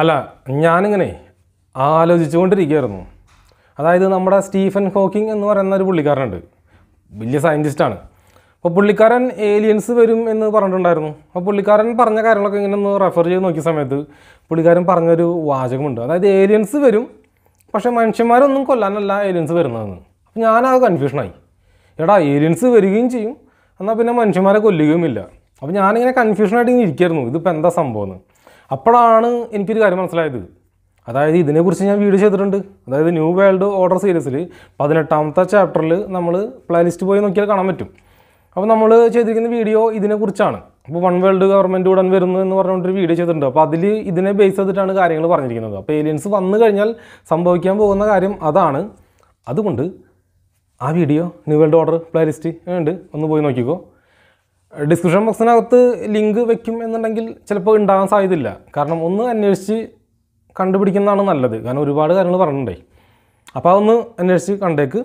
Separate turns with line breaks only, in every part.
അല്ല ഞാനിങ്ങനെ ആലോചിച്ചുകൊണ്ടിരിക്കുകയായിരുന്നു അതായത് നമ്മുടെ സ്റ്റീഫൻ ഹോക്കിംഗ് എന്ന് പറയുന്ന ഒരു പുള്ളിക്കാരനുണ്ട് വലിയ സയൻറ്റിസ്റ്റാണ് അപ്പോൾ പുള്ളിക്കാരൻ ഏലിയൻസ് വരും എന്ന് പറഞ്ഞിട്ടുണ്ടായിരുന്നു അപ്പോൾ പുള്ളിക്കാരൻ പറഞ്ഞ കാര്യങ്ങളൊക്കെ ഇങ്ങനെ ഒന്ന് റെഫർ ചെയ്ത് നോക്കിയ സമയത്ത് പുള്ളിക്കാരൻ പറഞ്ഞൊരു വാചകമുണ്ട് അതായത് ഏലിയൻസ് വരും പക്ഷേ മനുഷ്യന്മാരൊന്നും കൊല്ലാനല്ല ഏലിയൻസ് വരുന്നതെന്ന് അപ്പോൾ ഞാനത് കൺഫ്യൂഷനായി എടാ ഏലിയൻസ് വരികയും ചെയ്യും എന്നാൽ പിന്നെ മനുഷ്യന്മാരെ കൊല്ലുകയുമില്ല അപ്പോൾ ഞാനിങ്ങനെ കൺഫ്യൂഷനായിട്ട് ഇങ്ങനെ ഇരിക്കായിരുന്നു ഇതിപ്പോൾ എന്താ സംഭവം അപ്പോഴാണ് എനിക്കൊരു കാര്യം മനസ്സിലായത് അതായത് ഇതിനെക്കുറിച്ച് ഞാൻ വീഡിയോ ചെയ്തിട്ടുണ്ട് അതായത് ന്യൂ വേൾഡ് ഓർഡർ സീരീസിൽ പതിനെട്ടാമത്തെ ചാപ്റ്ററിൽ നമ്മൾ പ്ലേ ലിസ്റ്റ് പോയി നോക്കിയാൽ കാണാൻ പറ്റും അപ്പോൾ നമ്മൾ ചെയ്തിരിക്കുന്ന വീഡിയോ ഇതിനെക്കുറിച്ചാണ് അപ്പോൾ വൺ വേൾഡ് ഗവൺമെൻറ് ഉടൻ വരുന്നു എന്ന് പറഞ്ഞുകൊണ്ടൊരു വീഡിയോ ചെയ്തിട്ടുണ്ട് അപ്പോൾ അതിൽ ഇതിനെ ബേസ് ചെയ്തിട്ടാണ് കാര്യങ്ങൾ പറഞ്ഞിരിക്കുന്നത് അപ്പോൾ ഏലിയൻസ് വന്നു കഴിഞ്ഞാൽ സംഭവിക്കാൻ പോകുന്ന കാര്യം അതാണ് അതുകൊണ്ട് ആ video new world order playlist ഉണ്ട് ഒന്ന് പോയി നോക്കിക്കോ ഡിസ്ക്രിപ്ഷൻ ബോക്സിനകത്ത് ലിങ്ക് വെക്കും എന്നുണ്ടെങ്കിൽ ചിലപ്പോൾ ഉണ്ടാകാൻ സാധ്യതയില്ല കാരണം ഒന്ന് അന്വേഷിച്ച് കണ്ടുപിടിക്കുന്നതാണ് നല്ലത് കാരണം ഒരുപാട് കാര്യങ്ങൾ പറഞ്ഞിട്ടുണ്ടേ അപ്പോൾ അതൊന്ന് അന്വേഷിച്ച് കണ്ടേക്ക്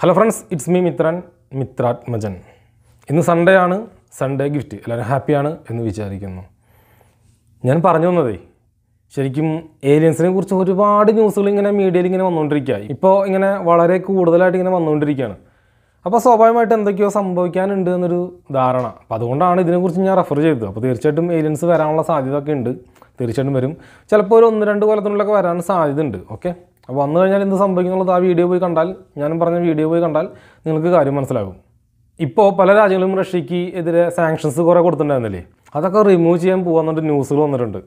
hello friends it's me Mithran Mithrathmajan ഇന്ന് സൺഡേ ആണ് സൺഡേ ഗിഫ്റ്റ് എല്ലാവരും ഹാപ്പിയാണ് എന്ന് വിചാരിക്കുന്നു ഞാൻ പറഞ്ഞു വന്നതേ ശരിക്കും ഏലിയൻസിനെ കുറിച്ച് ഒരുപാട് ന്യൂസുകൾ ഇങ്ങനെ മീഡിയയിൽ ഇങ്ങനെ വന്നുകൊണ്ടിരിക്കുക ഇപ്പോൾ ഇങ്ങനെ വളരെ കൂടുതലായിട്ട് ഇങ്ങനെ വന്നുകൊണ്ടിരിക്കുകയാണ് അപ്പോൾ സ്വാഭാവികമായിട്ട് എന്തൊക്കെയോ സംഭവിക്കാനുണ്ട് എന്നൊരു ധാരണ അപ്പോൾ അതുകൊണ്ടാണ് ഇതിനെക്കുറിച്ച് ഞാൻ റെഫർ ചെയ്തത് അപ്പോൾ തീർച്ചയായിട്ടും ഏലിയൻസ് വരാനുള്ള സാധ്യത ഒക്കെ ഉണ്ട് തീർച്ചയായിട്ടും വരും ചിലപ്പോൾ ഒരു ഒന്ന് രണ്ട് കൊല്ലത്തിനുള്ളിലൊക്കെ വരാൻ സാധ്യതയുണ്ട് ഓക്കെ അപ്പോൾ വന്നു കഴിഞ്ഞാൽ എന്ത് സംഭവിക്കുന്നുള്ളത് ആ വീഡിയോ പോയി കണ്ടാൽ ഞാനും പറഞ്ഞ വീഡിയോ പോയി കണ്ടാൽ നിങ്ങൾക്ക് കാര്യം മനസ്സിലാകും ഇപ്പോൾ പല രാജ്യങ്ങളും റഷ്യയ്ക്ക് എതിരെ സാങ്ഷൻസ് കുറേ കൊടുത്തിട്ടുണ്ടായിരുന്നില്ലേ അതൊക്കെ റിമൂവ് ചെയ്യാൻ പോകുന്നുണ്ട് ന്യൂസുകൾ വന്നിട്ടുണ്ട്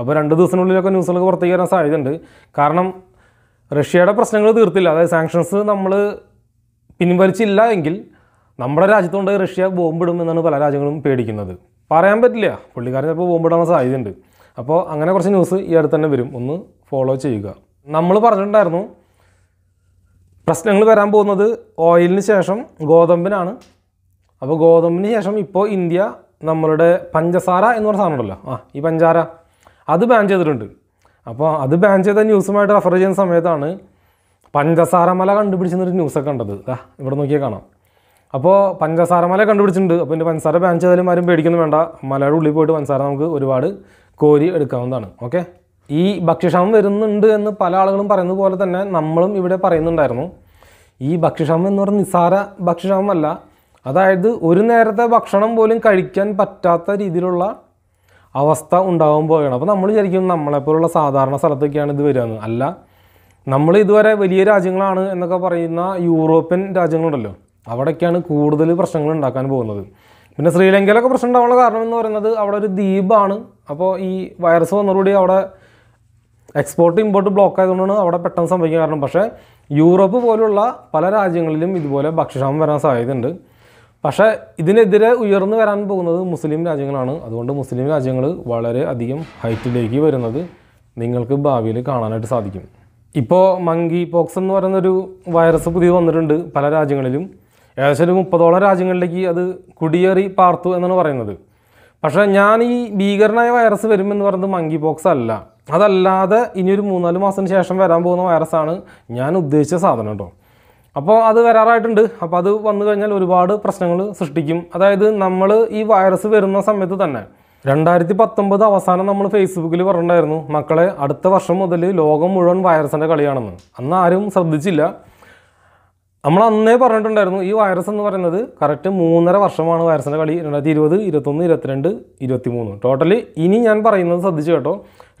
അപ്പോൾ രണ്ട് ദിവസത്തിനുള്ളിലൊക്കെ ന്യൂസുകൾ പുറത്തേക്ക് വരാൻ സാധ്യതയുണ്ട് കാരണം റഷ്യയുടെ പ്രശ്നങ്ങൾ തീർത്തില്ല അതായത് സാങ്ഷൻസ് നമ്മൾ പിൻവലിച്ചില്ല എങ്കിൽ നമ്മുടെ രാജ്യത്തുകൊണ്ട് റഷ്യ ബോംബിടും എന്നാണ് പല രാജ്യങ്ങളും പേടിക്കുന്നത് പറയാൻ പറ്റില്ല പുള്ളിക്കാരൻ ചിലപ്പോൾ ബോംബിടാൻ സാധ്യതയുണ്ട് അപ്പോൾ അങ്ങനെ കുറച്ച് ന്യൂസ് ഈ അടുത്ത് തന്നെ വരും ഒന്ന് ഫോളോ ചെയ്യുക നമ്മൾ പറഞ്ഞിട്ടുണ്ടായിരുന്നു പ്രശ്നങ്ങൾ വരാൻ പോകുന്നത് ഓയിലിന് ശേഷം ഗോതമ്പിനാണ് അപ്പോൾ ഗോതമ്പിന് ശേഷം ഇപ്പോൾ ഇന്ത്യ നമ്മളുടെ പഞ്ചസാര എന്ന് പറഞ്ഞ സാധനം ഉണ്ടല്ലോ ആ ഈ പഞ്ചാര അത് ബാൻ ചെയ്തിട്ടുണ്ട് അപ്പോൾ അത് ബാൻ ചെയ്ത ന്യൂസുമായിട്ട് റെഫർ ചെയ്യുന്ന സമയത്താണ് പഞ്ചസാരമല കണ്ടുപിടിച്ചെന്നൊരു ന്യൂസൊക്കെ ഉണ്ടത് ഇവിടെ നോക്കിയാൽ കാണാം അപ്പോൾ പഞ്ചസാരമല കണ്ടുപിടിച്ചിട്ടുണ്ട് അപ്പോൾ എൻ്റെ പഞ്ചസാര ബാൻ ചെയ്താലും ആരും പേടിക്കുന്നു വേണ്ട മലയുടെ ഉള്ളിൽ പോയിട്ട് പഞ്ചസാര നമുക്ക് ഒരുപാട് കോരി എടുക്കാവുന്നതാണ് ഓക്കെ ഈ ഭക്ഷ്യക്ഷാമം വരുന്നുണ്ട് എന്ന് പല ആളുകളും പറയുന്നത് പോലെ തന്നെ നമ്മളും ഇവിടെ പറയുന്നുണ്ടായിരുന്നു ഈ ഭക്ഷ്യക്ഷാമം എന്ന് പറഞ്ഞ നിസ്സാര ഭക്ഷ്യക്ഷാമല്ല അതായത് ഒരു നേരത്തെ ഭക്ഷണം പോലും കഴിക്കാൻ പറ്റാത്ത രീതിയിലുള്ള അവസ്ഥ ഉണ്ടാകുമ്പോഴാണ് അപ്പോൾ നമ്മൾ വിചാരിക്കും നമ്മളെപ്പോലുള്ള സാധാരണ സ്ഥലത്തൊക്കെയാണ് ഇത് വരുന്നത് അല്ല നമ്മൾ ഇതുവരെ വലിയ രാജ്യങ്ങളാണ് എന്നൊക്കെ പറയുന്ന യൂറോപ്യൻ രാജ്യങ്ങളുണ്ടല്ലോ അവിടെയൊക്കെയാണ് കൂടുതൽ പ്രശ്നങ്ങൾ ഉണ്ടാക്കാൻ പോകുന്നത് പിന്നെ ശ്രീലങ്കയിലൊക്കെ പ്രശ്നം ഉണ്ടാവാനുള്ള കാരണം എന്ന് പറയുന്നത് അവിടെ ഒരു ദ്വീപാണ് അപ്പോൾ ഈ വൈറസ് വന്നതോടുകൂടി അവിടെ എക്സ്പോർട്ട് ഇമ്പോർട്ട് ബ്ലോക്ക് ആയതുകൊണ്ടാണ് അവിടെ പെട്ടെന്ന് സംഭവിക്കാൻ കാരണം പക്ഷേ യൂറോപ്പ് പോലുള്ള പല രാജ്യങ്ങളിലും ഇതുപോലെ ഭക്ഷ്യക്ഷാമം വരാൻ സാധ്യതയുണ്ട് പക്ഷേ ഇതിനെതിരെ ഉയർന്നു വരാൻ പോകുന്നത് മുസ്ലിം രാജ്യങ്ങളാണ് അതുകൊണ്ട് മുസ്ലിം രാജ്യങ്ങൾ വളരെ അധികം ഹൈറ്റിലേക്ക് വരുന്നത് നിങ്ങൾക്ക് ഭാവിയിൽ കാണാനായിട്ട് സാധിക്കും ഇപ്പോൾ മങ്കി പോക്സ് എന്ന് പറയുന്നൊരു വൈറസ് പുതിയ വന്നിട്ടുണ്ട് പല രാജ്യങ്ങളിലും ഏകദേശം ഒരു മുപ്പതോളം രാജ്യങ്ങളിലേക്ക് അത് കുടിയേറി പാർത്തു എന്നാണ് പറയുന്നത് പക്ഷേ ഞാൻ ഈ ഭീകരനായ വൈറസ് വരുമെന്ന് പറയുന്നത് മങ്കി പോക്സ് അല്ല അതല്ലാതെ ഇനിയൊരു മൂന്നാല് മാസത്തിന് ശേഷം വരാൻ പോകുന്ന വൈറസാണ് ഞാൻ ഉദ്ദേശിച്ച സാധനം കേട്ടോ അപ്പോൾ അത് വരാറായിട്ടുണ്ട് അപ്പോൾ അത് വന്നു കഴിഞ്ഞാൽ ഒരുപാട് പ്രശ്നങ്ങൾ സൃഷ്ടിക്കും അതായത് നമ്മൾ ഈ വൈറസ് വരുന്ന സമയത്ത് തന്നെ രണ്ടായിരത്തി പത്തൊമ്പത് അവസാനം നമ്മൾ ഫേസ്ബുക്കിൽ പറഞ്ഞിട്ടുണ്ടായിരുന്നു മക്കളെ അടുത്ത വർഷം മുതൽ ലോകം മുഴുവൻ വൈറസിൻ്റെ കളിയാണെന്ന് അന്ന് ആരും ശ്രദ്ധിച്ചില്ല നമ്മൾ അന്നേ പറഞ്ഞിട്ടുണ്ടായിരുന്നു ഈ വൈറസ് എന്ന് പറയുന്നത് കറക്റ്റ് മൂന്നര വർഷമാണ് വൈറസിൻ്റെ കളി രണ്ടായിരത്തി ഇരുപത് ഇരുപത്തൊന്ന് ഇരുപത്തിരണ്ട് മൂന്ന് ടോട്ടലി ഇനി ഞാൻ പറയുന്നത് ശ്രദ്ധിച്ച് കേട്ടോ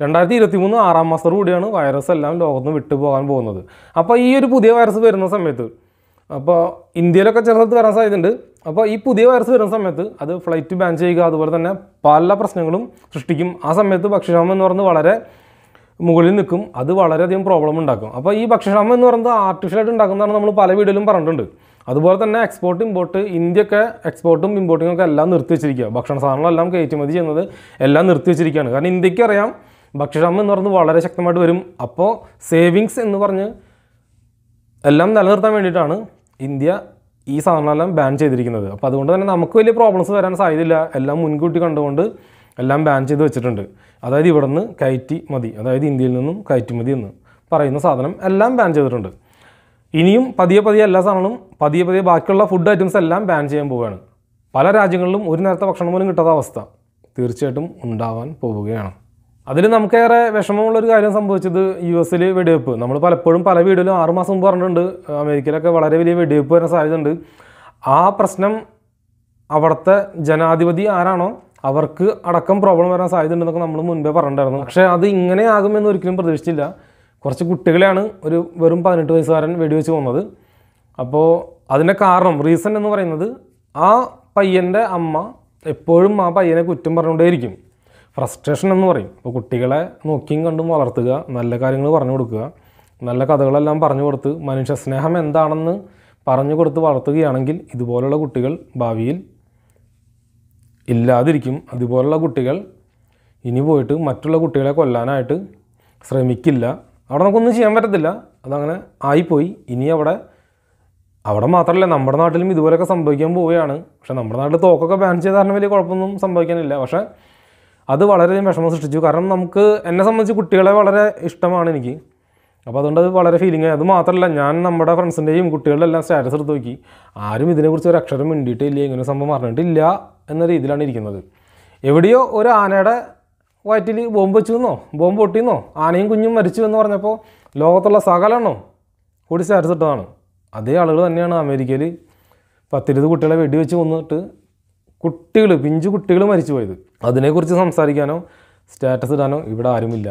രണ്ടായിരത്തി മൂന്ന് ആറാം മാസത്തോടു കൂടിയാണ് വൈറസ് എല്ലാം ലോകത്ത് നിന്ന് വിട്ടുപോകാൻ പോകുന്നത് അപ്പോൾ ഈ ഒരു പുതിയ വൈറസ് വരുന്ന സമയത്ത് അപ്പോൾ ഇന്ത്യയിലൊക്കെ ചില സ്ഥലത്ത് വരാൻ സാധ്യതയുണ്ട് അപ്പോൾ ഈ പുതിയ വൈറസ് വരുന്ന സമയത്ത് അത് ഫ്ലൈറ്റ് ബാൻ ചെയ്യുക അതുപോലെ തന്നെ പല പ്രശ്നങ്ങളും സൃഷ്ടിക്കും ആ സമയത്ത് ഭക്ഷ്യക്ഷാമം എന്ന് പറയുന്നത് വളരെ മുകളിൽ നിൽക്കും അത് വളരെയധികം പ്രോബ്ലം ഉണ്ടാക്കും അപ്പോൾ ഈ ഭക്ഷ്യക്ഷാമം എന്ന് പറയുന്നത് ആർട്ടിഫിഷ്യലായിട്ട് ഉണ്ടാക്കുന്നതാണ് നമ്മൾ പല വീടുകളിലും പറഞ്ഞിട്ടുണ്ട് അതുപോലെ തന്നെ എക്സ്പോർട്ട് ഇമ്പോർട്ട് ഇന്ത്യയൊക്കെ എക്സ്പോർട്ടും ഇമ്പോർട്ടിങ്ങും ഒക്കെ എല്ലാം നിർത്തി വെച്ചിരിക്കുക ഭക്ഷണ സാധനങ്ങളെല്ലാം കയറ്റുമതി ചെയ്യുന്നത് എല്ലാം നിർത്തി വെച്ചിരിക്കുകയാണ് കാരണം ഇന്ത്യക്ക് അറിയാം ഭക്ഷ്യക്ഷാമം എന്ന് പറയുന്നത് വളരെ ശക്തമായിട്ട് വരും അപ്പോൾ സേവിങ്സ് എന്ന് പറഞ്ഞ് എല്ലാം നിലനിർത്താൻ വേണ്ടിയിട്ടാണ് ഇന്ത്യ ഈ സാധനങ്ങളെല്ലാം ബാൻ ചെയ്തിരിക്കുന്നത് അപ്പോൾ അതുകൊണ്ട് തന്നെ നമുക്ക് വലിയ പ്രോബ്ലംസ് വരാൻ സാധ്യതയില്ല എല്ലാം മുൻകൂട്ടി കണ്ടുകൊണ്ട് എല്ലാം ബാൻ ചെയ്ത് വെച്ചിട്ടുണ്ട് അതായത് ഇവിടെ നിന്ന് കയറ്റി മതി അതായത് ഇന്ത്യയിൽ നിന്നും കയറ്റുമതി എന്ന് പറയുന്ന സാധനം എല്ലാം ബാൻ ചെയ്തിട്ടുണ്ട് ഇനിയും പതിയെ പതിയെ എല്ലാ സാധനങ്ങളും പതിയെ പതിയെ ബാക്കിയുള്ള ഫുഡ് ഐറ്റംസ് എല്ലാം ബാൻ ചെയ്യാൻ പോവുകയാണ് പല രാജ്യങ്ങളിലും ഒരു നേരത്തെ ഭക്ഷണം പോലും കിട്ടാത്ത അവസ്ഥ തീർച്ചയായിട്ടും ഉണ്ടാവാൻ പോവുകയാണ് അതിൽ നമുക്കേറെ വിഷമമുള്ളൊരു കാര്യം സംഭവിച്ചത് യു എസിൽ വെടിവെപ്പ് നമ്മൾ പലപ്പോഴും പല വീടുകളിലും ആറുമാസം മുമ്പ് പറഞ്ഞിട്ടുണ്ട് അമേരിക്കയിലൊക്കെ വളരെ വലിയ വെടിവെപ്പ് വരാൻ സാധ്യതയുണ്ട് ആ പ്രശ്നം അവിടുത്തെ ജനാധിപതി ആരാണോ അവർക്ക് അടക്കം പ്രോബ്ലം വരാൻ സാധ്യതയുണ്ടെന്നൊക്കെ നമ്മൾ മുൻപേ പറഞ്ഞിട്ടുണ്ടായിരുന്നു പക്ഷേ അത് ഇങ്ങനെ ആകുമെന്ന് ഒരിക്കലും പ്രതീക്ഷിച്ചില്ല കുറച്ച് കുട്ടികളെയാണ് ഒരു വെറും പതിനെട്ട് വയസ്സുകാരൻ വെടിവെച്ച് പോകുന്നത് അപ്പോൾ അതിൻ്റെ കാരണം റീസൺ എന്ന് പറയുന്നത് ആ പയ്യൻ്റെ അമ്മ എപ്പോഴും ആ പയ്യനെ കുറ്റം പറഞ്ഞുകൊണ്ടേയിരിക്കും ഫ്രസ്ട്രേഷൻ എന്ന് പറയും ഇപ്പോൾ കുട്ടികളെ നോക്കിയും കണ്ടും വളർത്തുക നല്ല കാര്യങ്ങൾ പറഞ്ഞു കൊടുക്കുക നല്ല കഥകളെല്ലാം പറഞ്ഞു കൊടുത്ത് മനുഷ്യ സ്നേഹം എന്താണെന്ന് പറഞ്ഞു കൊടുത്ത് വളർത്തുകയാണെങ്കിൽ ഇതുപോലുള്ള കുട്ടികൾ ഭാവിയിൽ ഇല്ലാതിരിക്കും അതുപോലുള്ള കുട്ടികൾ ഇനി പോയിട്ട് മറ്റുള്ള കുട്ടികളെ കൊല്ലാനായിട്ട് ശ്രമിക്കില്ല അവിടെ നമുക്കൊന്നും ചെയ്യാൻ പറ്റത്തില്ല അതങ്ങനെ ആയിപ്പോയി ഇനി അവിടെ അവിടെ മാത്രമല്ല നമ്മുടെ നാട്ടിലും ഇതുപോലെയൊക്കെ സംഭവിക്കാൻ പോവുകയാണ് പക്ഷേ നമ്മുടെ നാട്ടിൽ തോക്കൊക്കെ ബാൻ ചെയ്ത കാരണം വലിയ കുഴപ്പമൊന്നും സംഭവിക്കാനില്ല പക്ഷേ അത് വളരെയധികം വിഷമം സൃഷ്ടിച്ചു കാരണം നമുക്ക് എന്നെ സംബന്ധിച്ച് കുട്ടികളെ വളരെ ഇഷ്ടമാണ് എനിക്ക് അപ്പോൾ അതുകൊണ്ട് അത് വളരെ ഫീലിംഗ് ആയി അത് മാത്രമല്ല ഞാൻ നമ്മുടെ ഫ്രണ്ട്സിൻ്റെയും കുട്ടികളുടെ എല്ലാം സ്റ്റാറ്റസ് എടുത്ത് നോക്കി ആരും ഇതിനെക്കുറിച്ച് ഒരു അക്ഷരം മിണ്ടിയിട്ടില്ല ഇങ്ങനെ സംഭവം പറഞ്ഞിട്ടില്ല എന്ന രീതിയിലാണ് ഇരിക്കുന്നത് എവിടെയോ ഒരു ആനയുടെ വയറ്റിൽ ബോംബ് വെച്ചു എന്നോ ബോംബ് പൊട്ടിന്നോ ആനയും കുഞ്ഞും മരിച്ചു എന്ന് പറഞ്ഞപ്പോൾ ലോകത്തുള്ള സകലെണ്ണോ കൂടി സ്റ്റാറ്റസ് ഇട്ടതാണ് അതേ ആളുകൾ തന്നെയാണ് അമേരിക്കയിൽ പത്തിരുപത് കുട്ടികളെ വെടിവെച്ച് കൊന്നിട്ട് കുട്ടികൾ പിഞ്ചു കുട്ടികൾ മരിച്ചു പോയത് അതിനെക്കുറിച്ച് സംസാരിക്കാനോ സ്റ്റാറ്റസ് ഇടാനോ ഇവിടെ ആരുമില്ല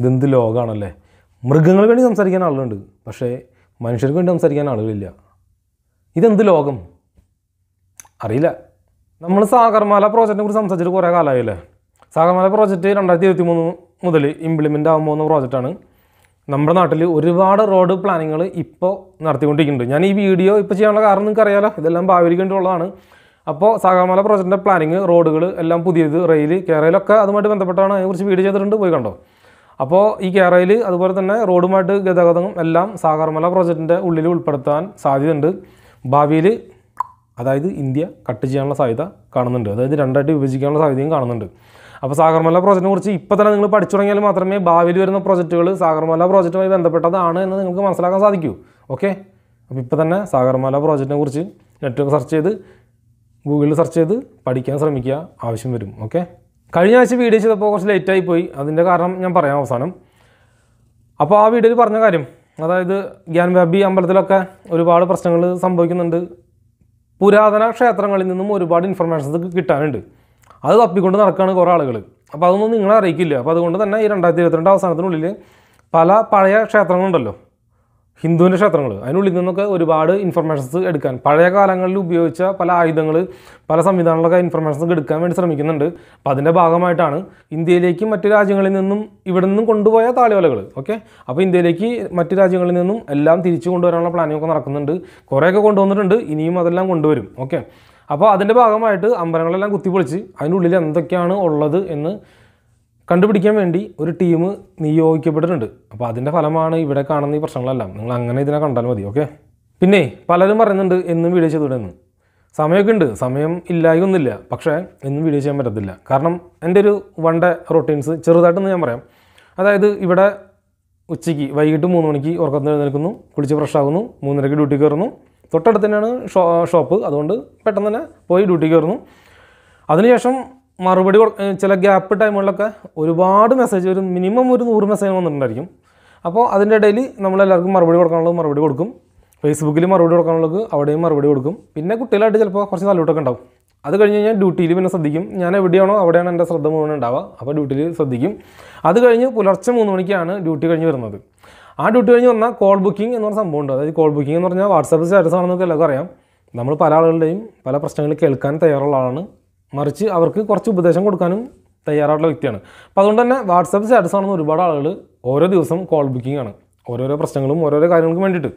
ഇതെന്ത് ലോകമാണല്ലേ മൃഗങ്ങൾക്ക് വേണ്ടി സംസാരിക്കാൻ ആളുകളുണ്ട് പക്ഷേ മനുഷ്യർക്ക് വേണ്ടി സംസാരിക്കാൻ ആളുകളില്ല ഇതെന്ത് ലോകം അറിയില്ല നമ്മൾ സാഗർമാല പ്രോജക്റ്റിനെ കുറിച്ച് സംസാരിച്ചിട്ട് കുറേ കാലമായില്ലേ സാഗർമാല പ്രോജക്റ്റ് രണ്ടായിരത്തി ഇരുപത്തി മൂന്ന് മുതൽ ഇംപ്ലിമെൻ്റ് ആകാൻ പോകുന്ന പ്രോജക്റ്റാണ് നമ്മുടെ നാട്ടിൽ ഒരുപാട് റോഡ് പ്ലാനിങ്ങൾ ഇപ്പോൾ നടത്തിക്കൊണ്ടിരിക്കുന്നുണ്ട് ഞാൻ ഈ വീഡിയോ ഇപ്പോൾ ചെയ്യാനുള്ള കാരണം നിങ്ങൾക്ക് അറിയാലോ ഇതെല്ലാം ഭാവിക്കേണ്ടി ഉള്ളതാണ് അപ്പോൾ സാഗർമല പ്രോജക്റ്റിൻ്റെ പ്ലാനിങ് റോഡുകൾ എല്ലാം പുതിയത് റെയിൽ കേരളയിലൊക്കെ അതുമായിട്ട് ബന്ധപ്പെട്ടാണ് അതിനെക്കുറിച്ച് വീഡിയോ ചെയ്തിട്ടുണ്ട് പോയി കണ്ടോ അപ്പോൾ ഈ കേരളയിൽ അതുപോലെ തന്നെ റോഡുമായിട്ട് ഗതാഗതം എല്ലാം സാഗർമല പ്രോജക്റ്റിൻ്റെ ഉള്ളിൽ ഉൾപ്പെടുത്താൻ സാധ്യതയുണ്ട് ഭാവിയിൽ അതായത് ഇന്ത്യ കട്ട് ചെയ്യാനുള്ള സാധ്യത കാണുന്നുണ്ട് അതായത് രണ്ടായിട്ട് വിഭജിക്കാനുള്ള സാധ്യതയും കാണുന്നുണ്ട് അപ്പോൾ സാഗർമല പ്രോജക്റ്റിനെ കുറിച്ച് ഇപ്പോൾ തന്നെ നിങ്ങൾ പഠിച്ചു തുടങ്ങിയാൽ മാത്രമേ ഭാവിയിൽ വരുന്ന പ്രോജക്റ്റുകൾ സാഗർമല പ്രോജക്റ്റുമായി ബന്ധപ്പെട്ടതാണ് എന്ന് നിങ്ങൾക്ക് മനസ്സിലാക്കാൻ സാധിക്കൂ ഓക്കെ അപ്പോൾ ഇപ്പോൾ തന്നെ സാഗർമല പ്രോജക്റ്റിനെ കുറിച്ച് നെറ്റ്വർക്ക് സെർച്ച് ചെയ്ത് ഗൂഗിളിൽ സെർച്ച് ചെയ്ത് പഠിക്കാൻ ശ്രമിക്കുക ആവശ്യം വരും ഓക്കെ കഴിഞ്ഞ ആഴ്ച വീഡിയോ ചെയ്തപ്പോൾ കുറച്ച് ലേറ്റായി പോയി അതിൻ്റെ കാരണം ഞാൻ പറയാം അവസാനം അപ്പോൾ ആ വീഡിയോയിൽ പറഞ്ഞ കാര്യം അതായത് ജ്ഞാൻവ്യാപി അമ്പലത്തിലൊക്കെ ഒരുപാട് പ്രശ്നങ്ങൾ സംഭവിക്കുന്നുണ്ട് പുരാതന ക്ഷേത്രങ്ങളിൽ നിന്നും ഒരുപാട് ഇൻഫർമേഷൻസ് കിട്ടാനുണ്ട് അത് തപ്പിക്കൊണ്ട് നടക്കുകയാണ് കുറേ ആളുകൾ അപ്പോൾ അതൊന്നും നിങ്ങളെ അറിയിക്കില്ല അപ്പോൾ അതുകൊണ്ട് തന്നെ ഈ രണ്ടായിരത്തി ഇരുപത്തിരണ്ട് അവസാനത്തിനുള്ളിൽ പല പഴയ ക്ഷേത്രങ്ങളുണ്ടല്ലോ ഹിന്ദുവിൻ്റെ ക്ഷേത്രങ്ങൾ അതിനുള്ളിൽ നിന്നൊക്കെ ഒരുപാട് ഇൻഫർമേഷൻസ് എടുക്കാൻ പഴയ കാലങ്ങളിൽ ഉപയോഗിച്ച പല ആയുധങ്ങൾ പല സംവിധാനങ്ങളൊക്കെ ഇൻഫർമേഷൻസ് എടുക്കാൻ വേണ്ടി ശ്രമിക്കുന്നുണ്ട് അപ്പോൾ അതിൻ്റെ ഭാഗമായിട്ടാണ് ഇന്ത്യയിലേക്കും മറ്റ് രാജ്യങ്ങളിൽ നിന്നും ഇവിടെ നിന്നും കൊണ്ടുപോയ താളിവലകൾ ഓക്കെ അപ്പോൾ ഇന്ത്യയിലേക്ക് മറ്റ് രാജ്യങ്ങളിൽ നിന്നും എല്ലാം തിരിച്ചു കൊണ്ടുവരാനുള്ള പ്ലാനിങ്ങൊക്കെ നടക്കുന്നുണ്ട് കുറേയൊക്കെ കൊണ്ടുവന്നിട്ടുണ്ട് ഇനിയും അതെല്ലാം കൊണ്ടുവരും ഓക്കെ അപ്പോൾ അതിൻ്റെ ഭാഗമായിട്ട് അമ്പലങ്ങളെല്ലാം കുത്തിപ്പൊളിച്ച് അതിനുള്ളിൽ എന്തൊക്കെയാണ് ഉള്ളത് എന്ന് കണ്ടുപിടിക്കാൻ വേണ്ടി ഒരു ടീം നിയോഗിക്കപ്പെട്ടിട്ടുണ്ട് അപ്പോൾ അതിൻ്റെ ഫലമാണ് ഇവിടെ കാണുന്ന ഈ പ്രശ്നങ്ങളെല്ലാം നിങ്ങൾ അങ്ങനെ ഇതിനെ കണ്ടാൽ മതി ഓക്കെ പിന്നെ പലരും പറയുന്നുണ്ട് എന്നും വീഡിയോ ചെയ്തുവിടുമെന്ന് സമയമൊക്കെ ഉണ്ട് സമയം ഇല്ലായൊന്നുമില്ല പക്ഷേ എന്നും വീഡിയോ ചെയ്യാൻ പറ്റത്തില്ല കാരണം എൻ്റെ ഒരു വൺ ഡേ റൊട്ടീൻസ് ചെറുതായിട്ടൊന്ന് ഞാൻ പറയാം അതായത് ഇവിടെ ഉച്ചയ്ക്ക് വൈകിട്ട് മൂന്ന് മണിക്ക് ഉറക്കത്തിന് എഴുന്നേൽക്കുന്നു കുളിച്ച് ഫ്രഷ് ആകുന്നു മൂന്നരയ്ക്ക് ഡ്യൂട്ടി കയറുന്നു തൊട്ടടുത്ത് തന്നെയാണ് ഷോപ്പ് അതുകൊണ്ട് പെട്ടെന്ന് തന്നെ പോയി ഡ്യൂട്ടി കയറുന്നു അതിനുശേഷം മറുപടി ചില ഗ്യാപ്പ് ടൈമുകളിലൊക്കെ ഒരുപാട് മെസ്സേജ് ഒരു മിനിമം ഒരു നൂറ് മെസ്സേജ് വന്നിട്ടുണ്ടായിരിക്കും അപ്പോൾ അതിൻ്റെ ഇടയിൽ നമ്മളെല്ലാവർക്കും മറുപടി കൊടുക്കാനുള്ളത് മറുപടി കൊടുക്കും ഫേസ്ബുക്കിൽ മറുപടി കൊടുക്കാനുള്ളത് അവിടെയും മറുപടി കൊടുക്കും പിന്നെ കുട്ടികളായിട്ട് ചിലപ്പോൾ കുറച്ച് തലൂട്ടൊക്കെ ഉണ്ടാവും അത് കഴിഞ്ഞ് കഴിഞ്ഞാൽ ഡ്യൂട്ടിയിൽ പിന്നെ ശ്രദ്ധിക്കും ഞാൻ എവിടെയാണോ അവിടെയാണ് എൻ്റെ ശ്രദ്ധ മുഴുവൻ ഉണ്ടാവുക അപ്പോൾ ഡ്യൂട്ടിയിൽ ശ്രദ്ധിക്കും അത് കഴിഞ്ഞ് പുലർച്ചെ മൂന്ന് മണിക്കാണ് ഡ്യൂട്ടി കഴിഞ്ഞ് വരുന്നത് ആ ഡ്യൂട്ടി കഴിഞ്ഞ് വന്നാൽ കോൾ ബുക്കിംഗ് എന്ന് പറഞ്ഞ സംഭവമുണ്ട് അതായത് കോൾ ബുക്കിംഗ് എന്ന് പറഞ്ഞാൽ വാട്സാപ്പ് സ്റ്റാറ്റസ് ആണെന്നൊക്കെ എല്ലാവർക്കും അറിയാം നമ്മൾ പല ആളുകളുടെയും പല പ്രശ്നങ്ങൾ കേൾക്കാൻ തയ്യാറുള്ള ആളാണ് മറിച്ച് അവർക്ക് കുറച്ച് ഉപദേശം കൊടുക്കാനും തയ്യാറായിട്ടുള്ള വ്യക്തിയാണ് അപ്പോൾ അതുകൊണ്ട് തന്നെ വാട്സപ്പ് സ്റ്റാറ്റസ് ആണെന്ന് ഒരുപാട് ആളുകൾ ഓരോ ദിവസം കോൾ ബുക്കിംഗ് ആണ് ഓരോരോ പ്രശ്നങ്ങളും ഓരോരോ കാര്യങ്ങൾക്കും വേണ്ടിയിട്ട്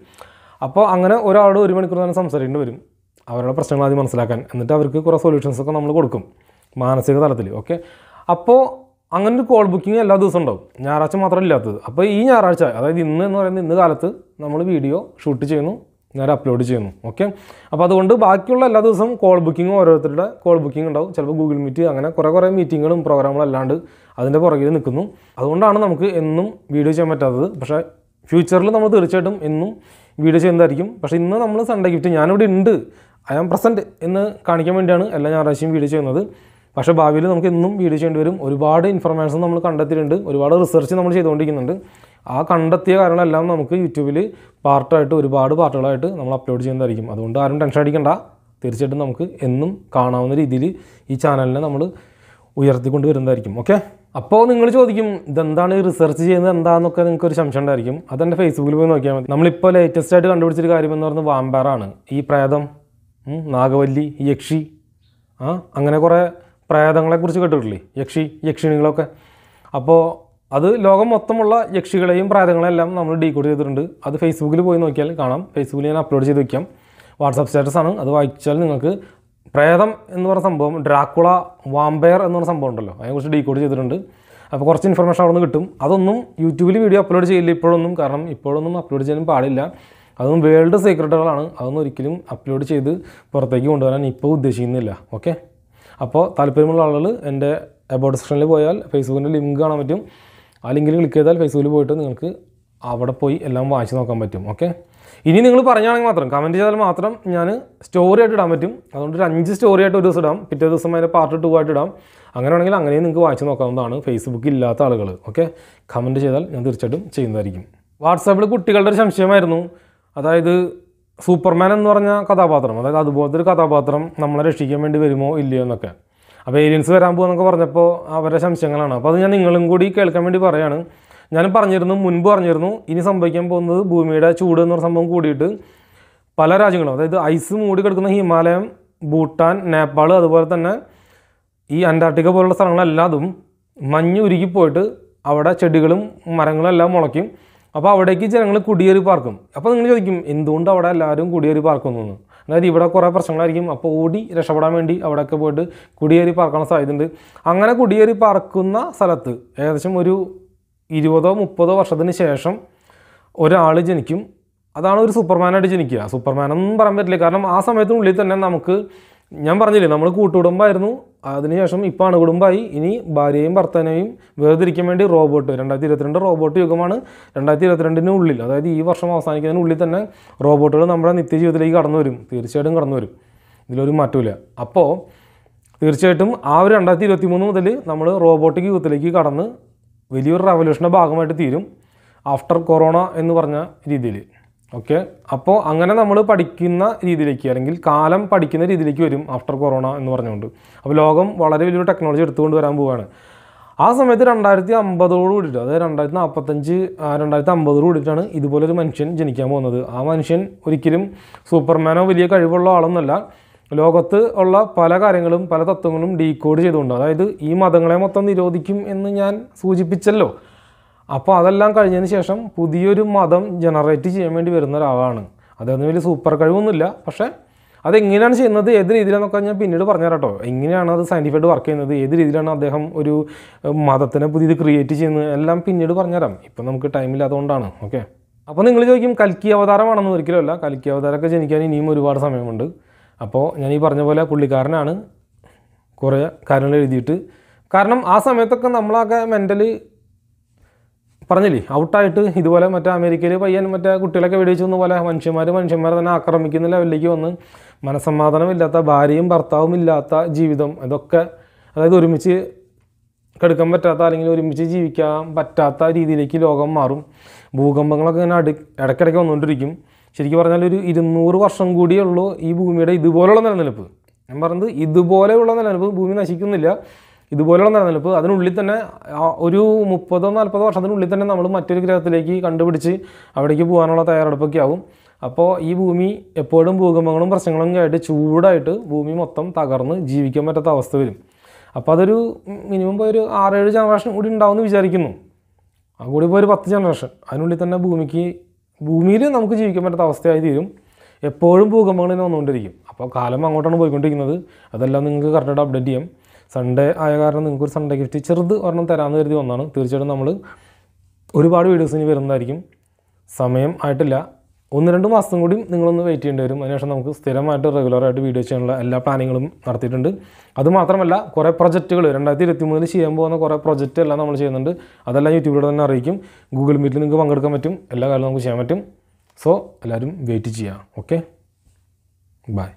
അപ്പോൾ അങ്ങനെ ഒരാളോട് ഒരു മണിക്കൂർ തന്നെ സംസാരിക്കേണ്ടി വരും അവരുടെ പ്രശ്നങ്ങൾ ആദ്യം മനസ്സിലാക്കാൻ എന്നിട്ട് അവർക്ക് കുറേ സൊല്യൂഷൻസ് ഒക്കെ നമ്മൾ കൊടുക്കും മാനസിക തലത്തിൽ ഓക്കെ അപ്പോൾ അങ്ങനെ ഒരു കോൾ ബുക്കിംഗ് എല്ലാ ദിവസവും ഉണ്ടാവും ഞായറാഴ്ച മാത്രമല്ലാത്തത് ഇല്ലാത്തത് അപ്പോൾ ഈ ഞായറാഴ്ച അതായത് ഇന്ന് എന്ന് പറയുന്നത് ഇന്ന് കാലത്ത് നമ്മൾ വീഡിയോ ഷൂട്ട് ചെയ്യുന്നു ഞാൻ അപ്ലോഡ് ചെയ്യുന്നു ഓക്കെ അപ്പോൾ അതുകൊണ്ട് ബാക്കിയുള്ള എല്ലാ ദിവസവും കോൾ ബുക്കിങ്ങും ഓരോരുത്തരുടെ കോൾ ബുക്കിംഗ് ഉണ്ടാവും ചിലപ്പോൾ ഗൂഗിൾ മീറ്റ് അങ്ങനെ കുറേ കുറേ മീറ്റിങ്ങുകളും പ്രോഗ്രാമുകളും അല്ലാണ്ട് അതിൻ്റെ പുറകിൽ നിൽക്കുന്നു അതുകൊണ്ടാണ് നമുക്ക് എന്നും വീഡിയോ ചെയ്യാൻ പറ്റാത്തത് പക്ഷേ ഫ്യൂച്ചറിൽ നമ്മൾ തീർച്ചയായിട്ടും എന്നും വീഡിയോ ചെയ്യുന്നതായിരിക്കും പക്ഷേ ഇന്ന് നമ്മൾ സൺഡേ ഗിഫ്റ്റ് ഞാനിവിടെ ഉണ്ട് ഐ ആം പ്രസൻറ്റ് എന്ന് കാണിക്കാൻ വേണ്ടിയാണ് എല്ലാ ഞായറാഴ്ചയും വീഡിയോ ചെയ്യുന്നത് പക്ഷേ ഭാവിയിൽ നമുക്ക് എന്നും വീഡിയോ ചെയ്യേണ്ടി വരും ഒരുപാട് ഇൻഫർമേഷൻ നമ്മൾ കണ്ടെത്തിയിട്ടുണ്ട് ഒരുപാട് റിസർച്ച് നമ്മൾ ചെയ്തുകൊണ്ടിരിക്കുന്നുണ്ട് ആ കണ്ടെത്തിയ കാര്യങ്ങളെല്ലാം നമുക്ക് യൂട്യൂബിൽ പാർട്ടായിട്ട് ഒരുപാട് പാർട്ടുകളായിട്ട് നമ്മൾ അപ്ലോഡ് ചെയ്യുന്നതായിരിക്കും അതുകൊണ്ട് ആരും ടെൻഷൻ അടിക്കണ്ട തീർച്ചയായിട്ടും നമുക്ക് എന്നും കാണാവുന്ന രീതിയിൽ ഈ ചാനലിനെ നമ്മൾ ഉയർത്തിക്കൊണ്ട് വരുന്നതായിരിക്കും ഓക്കെ അപ്പോൾ നിങ്ങൾ ചോദിക്കും ഇതെന്താണ് റിസർച്ച് ചെയ്യുന്നത് എന്താണെന്നൊക്കെ നിങ്ങൾക്ക് ഒരു സംശയം ഉണ്ടായിരിക്കും അതെൻ്റെ ഫേസ്ബുക്കിൽ പോയി നോക്കിയാൽ മതി നമ്മളിപ്പോൾ ലേറ്റസ്റ്റ് ആയിട്ട് കണ്ടുപിടിച്ചൊരു കാര്യം എന്ന് പറയുന്നത് വാമ്പാറാണ് ഈ പ്രേതം നാഗവല്ലി യക്ഷി ആ അങ്ങനെ കുറേ പ്രേതങ്ങളെക്കുറിച്ച് കേട്ടിട്ടില്ലേ യക്ഷി യക്ഷിണികളൊക്കെ അപ്പോൾ അത് ലോകം മൊത്തമുള്ള യക്ഷികളെയും പ്രേതങ്ങളെല്ലാം നമ്മൾ ഡീകോഡ് ചെയ്തിട്ടുണ്ട് അത് ഫേസ്ബുക്കിൽ പോയി നോക്കിയാൽ കാണാം ഫേസ്ബുക്കിൽ ഞാൻ അപ്ലോഡ് ചെയ്ത് വയ്ക്കാം വാട്സപ്പ് സ്റ്റാറ്റസ് ആണ് അത് വായിച്ചാൽ നിങ്ങൾക്ക് പ്രേതം എന്ന് പറഞ്ഞ സംഭവം ഡ്രാക്കുള വാമ്പയർ എന്ന് പറഞ്ഞ സംഭവം ഉണ്ടല്ലോ അതിനെക്കുറിച്ച് ഡീകോഡ് ചെയ്തിട്ടുണ്ട് അപ്പോൾ കുറച്ച് ഇൻഫർമേഷൻ അവിടെ നിന്ന് കിട്ടും അതൊന്നും യൂട്യൂബിൽ വീഡിയോ അപ്ലോഡ് ചെയ്യില്ല ഇപ്പോഴൊന്നും കാരണം ഇപ്പോഴൊന്നും അപ്ലോഡ് ചെയ്യാനും പാടില്ല അതൊന്നും വേൾഡ് സീക്രട്ടുകളാണ് അതൊന്നും ഒരിക്കലും അപ്ലോഡ് ചെയ്ത് പുറത്തേക്ക് കൊണ്ടുവരാൻ ഇപ്പോൾ ഉദ്ദേശിക്കുന്നില്ല ഓക്കെ അപ്പോൾ താല്പര്യമുള്ള ആളുകൾ എൻ്റെ അബൌട്ട് സെക്ഷനിൽ പോയാൽ ഫേസ്ബുക്കിൻ്റെ ലിങ്ക് കാണാൻ പറ്റും ആ ലിങ്കിൽ ക്ലിക്ക് ചെയ്താൽ ഫേസ്ബുക്കിൽ പോയിട്ട് നിങ്ങൾക്ക് അവിടെ പോയി എല്ലാം വായിച്ച് നോക്കാൻ പറ്റും ഓക്കെ ഇനി നിങ്ങൾ പറഞ്ഞാണെങ്കിൽ മാത്രം കമൻറ്റ് ചെയ്താൽ മാത്രം ഞാൻ സ്റ്റോറി ആയിട്ട് ഇടാൻ പറ്റും അതുകൊണ്ട് ഒരു അഞ്ച് സ്റ്റോറി ആയിട്ട് ഒരു ദിവസം ഇടാം പിറ്റേ ദിവസം അതിൻ്റെ പാർട്ട് ടു ആയിട്ട് ഇടാം അങ്ങനെ ആണെങ്കിൽ അങ്ങനെയും നിങ്ങൾക്ക് വായിച്ച് നോക്കാവുന്നതാണ് ഫേസ്ബുക്ക് ഇല്ലാത്ത ആളുകൾ ഓക്കെ കമൻറ്റ് ചെയ്താൽ ഞാൻ തീർച്ചയായിട്ടും ചെയ്യുന്നതായിരിക്കും വാട്സാപ്പിൽ കുട്ടികളുടെ ഒരു സംശയമായിരുന്നു അതായത് സൂപ്പർമാൻ എന്ന് പറഞ്ഞ കഥാപാത്രം അതായത് അതുപോലത്തെ ഒരു കഥാപാത്രം നമ്മളെ രക്ഷിക്കാൻ വേണ്ടി വരുമോ ഇല്ലയോ എന്നൊക്കെ അപ്പോൾ ഏലിയൻസ് വരാൻ പോകുന്നൊക്കെ പറഞ്ഞപ്പോൾ അവരുടെ സംശയങ്ങളാണ് അപ്പോൾ അത് ഞാൻ നിങ്ങളും കൂടി കേൾക്കാൻ വേണ്ടി പറയുകയാണ് ഞാൻ പറഞ്ഞിരുന്നു മുൻപ് പറഞ്ഞിരുന്നു ഇനി സംഭവിക്കാൻ പോകുന്നത് ഭൂമിയുടെ ചൂട് എന്ന് പറഞ്ഞ സംഭവം കൂടിയിട്ട് പല രാജ്യങ്ങളും അതായത് ഐസ് മൂടി കിടക്കുന്ന ഹിമാലയം ഭൂട്ടാൻ നേപ്പാൾ അതുപോലെ തന്നെ ഈ അന്റാർട്ടിക്ക പോലുള്ള സ്ഥലങ്ങളെല്ലാം അതും മഞ്ഞ് പോയിട്ട് അവിടെ ചെടികളും മരങ്ങളും എല്ലാം മുളയ്ക്കും അപ്പോൾ അവിടേക്ക് ജനങ്ങൾ കുടിയേറി പാർക്കും അപ്പോൾ നിങ്ങൾ ചോദിക്കും എന്തുകൊണ്ട് അവിടെ എല്ലാവരും കുടിയേറി പാർക്കുന്നു എന്ന് അതായത് ഇവിടെ കുറേ പ്രശ്നങ്ങളായിരിക്കും അപ്പോൾ ഓടി രക്ഷപ്പെടാൻ വേണ്ടി അവിടെയൊക്കെ പോയിട്ട് കുടിയേറി പാർക്കാനുള്ള സാധ്യതയുണ്ട് അങ്ങനെ കുടിയേറി പാർക്കുന്ന സ്ഥലത്ത് ഏകദേശം ഒരു ഇരുപതോ മുപ്പതോ വർഷത്തിന് ശേഷം ഒരാൾ ജനിക്കും അതാണ് ഒരു സൂപ്പർമാനായിട്ട് ജനിക്കുക സൂപ്പർമാനൊന്നും ഒന്നും പറയാൻ പറ്റില്ല കാരണം ആ സമയത്തിനുള്ളിൽ തന്നെ നമുക്ക് ഞാൻ പറഞ്ഞില്ലേ നമ്മൾ കൂട്ടുകുടുംബമായിരുന്നു അതിനുശേഷം ഇപ്പോൾ അണുകുടുംബമായി ഇനി ഭാര്യയും ഭർത്താവിനെയും വേർതിരിക്കാൻ വേണ്ടി റോബോട്ട് രണ്ടായിരത്തി ഇരുപത്തിരണ്ട് റോബോട്ട് യുഗമാണ് രണ്ടായിരത്തി ഇരുപത്തിരണ്ടിന് ഉള്ളിൽ അതായത് ഈ വർഷം ഉള്ളിൽ തന്നെ റോബോട്ടുകൾ നമ്മുടെ നിത്യജീവിതത്തിലേക്ക് കടന്നു വരും തീർച്ചയായിട്ടും കടന്നു വരും ഇതിലൊരു മാറ്റമില്ല അപ്പോൾ തീർച്ചയായിട്ടും ആ ഒരു രണ്ടായിരത്തി ഇരുപത്തി മൂന്ന് മുതൽ നമ്മൾ റോബോട്ടിക് യുഗത്തിലേക്ക് കടന്ന് വലിയൊരു റവല്യൂഷൻ്റെ ഭാഗമായിട്ട് തീരും ആഫ്റ്റർ കൊറോണ എന്ന് പറഞ്ഞ രീതിയിൽ ഓക്കെ അപ്പോൾ അങ്ങനെ നമ്മൾ പഠിക്കുന്ന രീതിയിലേക്ക് അല്ലെങ്കിൽ കാലം പഠിക്കുന്ന രീതിയിലേക്ക് വരും ആഫ്റ്റർ കൊറോണ എന്ന് പറഞ്ഞുകൊണ്ട് അപ്പോൾ ലോകം വളരെ വലിയൊരു ടെക്നോളജി എടുത്തുകൊണ്ട് വരാൻ പോവുകയാണ് ആ സമയത്ത് രണ്ടായിരത്തി അമ്പതോട് കൂടിയിട്ട് അതായത് രണ്ടായിരത്തി നാൽപ്പത്തഞ്ച് രണ്ടായിരത്തി അമ്പതോട് കൂടിയിട്ടാണ് ഇതുപോലൊരു മനുഷ്യൻ ജനിക്കാൻ പോകുന്നത് ആ മനുഷ്യൻ ഒരിക്കലും സൂപ്പർമാനോ വലിയ കഴിവുള്ള ആളൊന്നല്ല ലോകത്ത് ഉള്ള പല കാര്യങ്ങളും പല തത്വങ്ങളും ഡീകോഡ് ചെയ്തുകൊണ്ട് അതായത് ഈ മതങ്ങളെ മൊത്തം നിരോധിക്കും എന്ന് ഞാൻ സൂചിപ്പിച്ചല്ലോ അപ്പോൾ അതെല്ലാം കഴിഞ്ഞതിന് ശേഷം പുതിയൊരു മതം ജനറേറ്റ് ചെയ്യാൻ വേണ്ടി വരുന്ന ഒരാളാണ് അതൊന്നും വലിയ സൂപ്പർ കഴിവൊന്നുമില്ല പക്ഷേ അതെങ്ങനെയാണ് ചെയ്യുന്നത് ഏത് രീതിയിലാണെന്നൊക്കെ ഞാൻ പിന്നീട് പറഞ്ഞു കേട്ടോ എങ്ങനെയാണ് അത് സയൻറ്റിഫൈഡ് വർക്ക് ചെയ്യുന്നത് ഏത് രീതിയിലാണ് അദ്ദേഹം ഒരു മതത്തിനെ പുതിയത് ക്രിയേറ്റ് ചെയ്യുന്നത് എല്ലാം പിന്നീട് പറഞ്ഞുതരാം ഇപ്പം നമുക്ക് ടൈമില്ലാത്തതുകൊണ്ടാണ് ഓക്കെ അപ്പോൾ നിങ്ങൾ ചോദിക്കും കൽക്കി അവതാരമാണെന്ന് ഒരിക്കലുമല്ല കൽക്കി അവതാരമൊക്കെ ജനിക്കാൻ ഇനിയും ഒരുപാട് സമയമുണ്ട് അപ്പോൾ ഞാൻ ഈ പറഞ്ഞ പോലെ പുള്ളിക്കാരനാണ് കുറേ കാര്യങ്ങൾ എഴുതിയിട്ട് കാരണം ആ സമയത്തൊക്കെ നമ്മളൊക്കെ മെൻ്റലി പറഞ്ഞില്ലേ ഔട്ടായിട്ട് ഇതുപോലെ മറ്റേ അമേരിക്കയിൽ പയ്യൻ മറ്റേ കുട്ടികളൊക്കെ വെടിവെച്ചെന്ന പോലെ മനുഷ്യന്മാർ മനുഷ്യന്മാർ തന്നെ ആക്രമിക്കുന്ന ലെവലിലേക്ക് വന്ന് മനസമാധാനമില്ലാത്ത ഭാര്യയും ഭർത്താവും ഇല്ലാത്ത ജീവിതം അതൊക്കെ അതായത് ഒരുമിച്ച് കെടുക്കാൻ പറ്റാത്ത അല്ലെങ്കിൽ ഒരുമിച്ച് ജീവിക്കാൻ പറ്റാത്ത രീതിയിലേക്ക് ലോകം മാറും ഭൂകമ്പങ്ങളൊക്കെ ഇങ്ങനെ അടു ഇടയ്ക്കിടയ്ക്ക് വന്നുകൊണ്ടിരിക്കും ശരിക്കും പറഞ്ഞാൽ ഒരു ഇരുന്നൂറ് വർഷം കൂടിയുള്ളൂ ഈ ഭൂമിയുടെ ഇതുപോലെയുള്ള നിലനിൽപ്പ് ഞാൻ പറഞ്ഞത് ഇതുപോലെയുള്ള നിലനിൽപ്പ് ഭൂമി നശിക്കുന്നില്ല ഇതുപോലെയുള്ള നിലനിൽപ്പ് അതിനുള്ളിൽ തന്നെ ഒരു മുപ്പതോ നാൽപ്പതോ വർഷത്തിനുള്ളിൽ തന്നെ നമ്മൾ മറ്റൊരു ഗ്രഹത്തിലേക്ക് കണ്ടുപിടിച്ച് അവിടേക്ക് പോകാനുള്ള തയ്യാറെടുപ്പൊക്കെ ആവും അപ്പോൾ ഈ ഭൂമി എപ്പോഴും ഭൂകമ്പങ്ങളും പ്രശ്നങ്ങളും ആയിട്ട് ചൂടായിട്ട് ഭൂമി മൊത്തം തകർന്ന് ജീവിക്കാൻ പറ്റാത്ത അവസ്ഥ വരും അപ്പോൾ അതൊരു മിനിമം ഇപ്പോൾ ഒരു ആറേഴ് ജനറേഷൻ കൂടി ഉണ്ടാവുമെന്ന് വിചാരിക്കുന്നു ആ കൂടി ഇപ്പോൾ ഒരു പത്ത് ജനറേഷൻ അതിനുള്ളിൽ തന്നെ ഭൂമിക്ക് ഭൂമിയിൽ നമുക്ക് ജീവിക്കാൻ പറ്റാത്ത അവസ്ഥയായി തീരും എപ്പോഴും ഭൂകമ്പങ്ങൾ തന്നെ വന്നുകൊണ്ടിരിക്കും അപ്പോൾ കാലം അങ്ങോട്ടാണ് പോയിക്കൊണ്ടിരിക്കുന്നത് അതെല്ലാം നിങ്ങൾക്ക് കറക്റ്റായിട്ട് അപ്ഡേറ്റ് ചെയ്യാം സൺഡേ ആയ കാരണം നിങ്ങൾക്ക് ഒരു സൺഡേ ഗിഫ്റ്റ് ചെറുത് ഒരെണ്ണം തരാമെന്ന് കരുതി വന്നാണ് തീർച്ചയായിട്ടും നമ്മൾ ഒരുപാട് വീഡിയോസ് ഇനി വരുന്നതായിരിക്കും സമയം ആയിട്ടില്ല ഒന്ന് രണ്ട് മാസം കൂടി നിങ്ങളൊന്ന് വെയിറ്റ് ചെയ്യേണ്ടി വരും അതിനുശേഷം നമുക്ക് സ്ഥിരമായിട്ട് റെഗുലറായിട്ട് വീഡിയോ ചെയ്യാനുള്ള എല്ലാ പ്ലാനിങ്ങളും നടത്തിയിട്ടുണ്ട് അത് മാത്രമല്ല കുറേ പ്രൊജക്റ്റുകൾ രണ്ടായിരത്തി ഇരുപത്തി മൂന്നിൽ ചെയ്യാൻ പോകുന്ന കുറേ പ്രൊജക്റ്റ് എല്ലാം നമ്മൾ ചെയ്യുന്നുണ്ട് അതെല്ലാം യൂട്യൂബിലൂടെ തന്നെ അറിയിക്കും ഗൂഗിൾ മീറ്റിൽ നിങ്ങൾക്ക് പങ്കെടുക്കാൻ പറ്റും എല്ലാ കാര്യവും നമുക്ക് ചെയ്യാൻ പറ്റും സോ എല്ലാവരും വെയിറ്റ് ചെയ്യാം ഓക്കെ ബൈ